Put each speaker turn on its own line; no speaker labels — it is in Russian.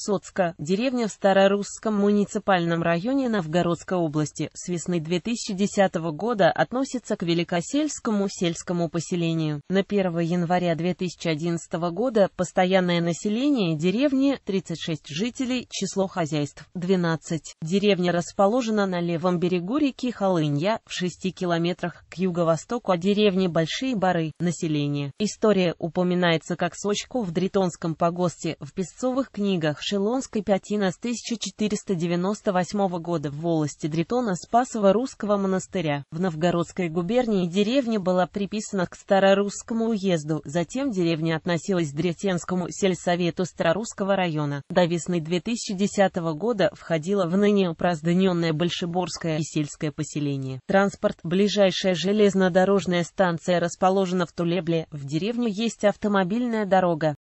Соцка, деревня в Старорусском муниципальном районе Новгородской области, с весны 2010 года относится к Великосельскому сельскому поселению. На 1 января 2011 года постоянное население деревни 36 жителей, число хозяйств 12. Деревня расположена на левом берегу реки Холынья, в 6 километрах к юго-востоку от деревни Большие Бары, население. История упоминается как Сочку в Дритонском погосте в песцовых книгах Шелонской пятина с 1498 года в волости Дритона Спасова Русского монастыря. В Новгородской губернии деревня была приписана к Старорусскому уезду, затем деревня относилась к Дретенскому сельсовету Старорусского района. До весны 2010 года входила в ныне упраздненное Большеборское и сельское поселение. Транспорт. Ближайшая железнодорожная станция расположена в Тулебле. В деревню есть автомобильная дорога.